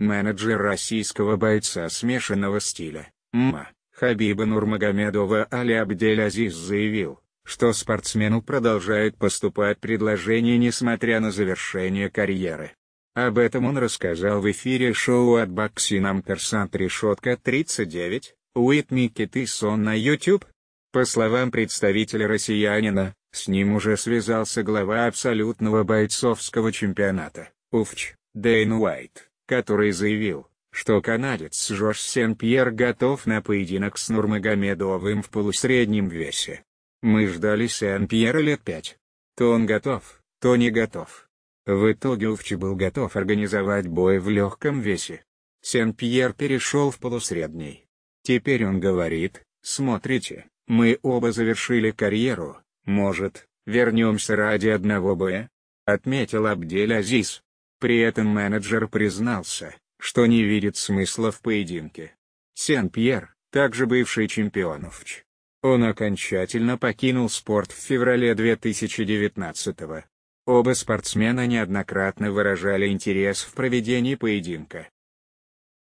менеджер российского бойца смешанного стиля, ММА, Хабиба Нурмагомедова Али Абдель-Азиз заявил, что спортсмену продолжают поступать предложения несмотря на завершение карьеры. Об этом он рассказал в эфире шоу от Боксинам Персант Решетка 39, Уитми Китисон на YouTube. По словам представителя россиянина, с ним уже связался глава абсолютного бойцовского чемпионата, УФЧ, Дэйн Уайт который заявил, что канадец Жош Сен-Пьер готов на поединок с Нурмагомедовым в полусреднем весе. Мы ждали Сен-Пьера лет пять. То он готов, то не готов. В итоге Увчи был готов организовать бой в легком весе. Сен-Пьер перешел в полусредний. Теперь он говорит, смотрите, мы оба завершили карьеру, может, вернемся ради одного боя? Отметил Абдель Азиз. При этом менеджер признался, что не видит смысла в поединке. Сен-Пьер, также бывший чемпион УФЧ. Он окончательно покинул спорт в феврале 2019 -го. Оба спортсмена неоднократно выражали интерес в проведении поединка.